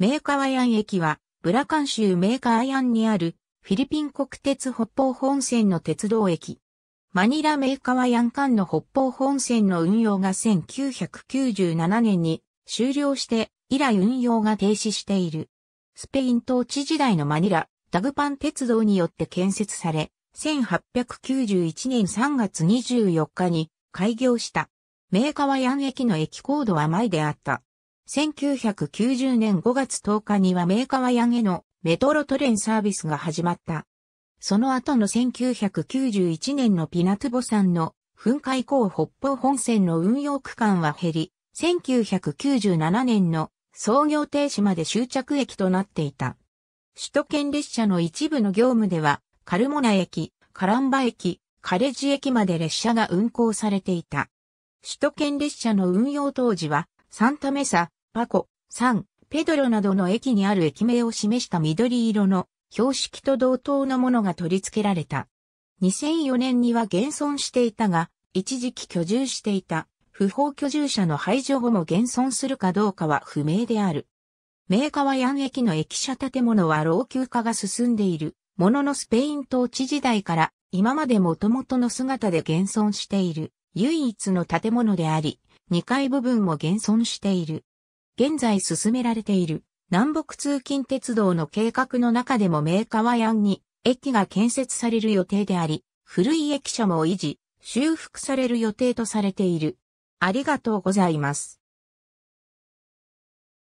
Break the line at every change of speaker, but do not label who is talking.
メーカワヤン駅は、ブラカン州メーカワヤンにある、フィリピン国鉄北方本線の鉄道駅。マニラメーカワヤン間の北方本線の運用が1997年に終了して、以来運用が停止している。スペイン統治時代のマニラ、ダグパン鉄道によって建設され、1891年3月24日に開業した。メーカワヤン駅の駅コードは前であった。1990年5月10日にはメーカワヤへのメトロトレンサービスが始まった。その後の1991年のピナトゥボ山の噴火以降北方本線の運用区間は減り、1997年の創業停止まで終着駅となっていた。首都圏列車の一部の業務では、カルモナ駅、カランバ駅、カレジ駅まで列車が運行されていた。首都圏列車の運用当時は、サンタメサ、パコ、サン、ペドロなどの駅にある駅名を示した緑色の標識と同等のものが取り付けられた。2004年には現存していたが、一時期居住していた不法居住者の排除後も現存するかどうかは不明である。メーーワヤン駅の駅舎建物は老朽化が進んでいるもののスペイン統治時代から今まで元々の姿で現存している唯一の建物であり、2階部分も現存している。現在進められている南北通勤鉄道の計画の中でもメーーカはヤンに駅が建設される予定であり、古い駅舎も維持、修復される予定とされている。ありがとうございます。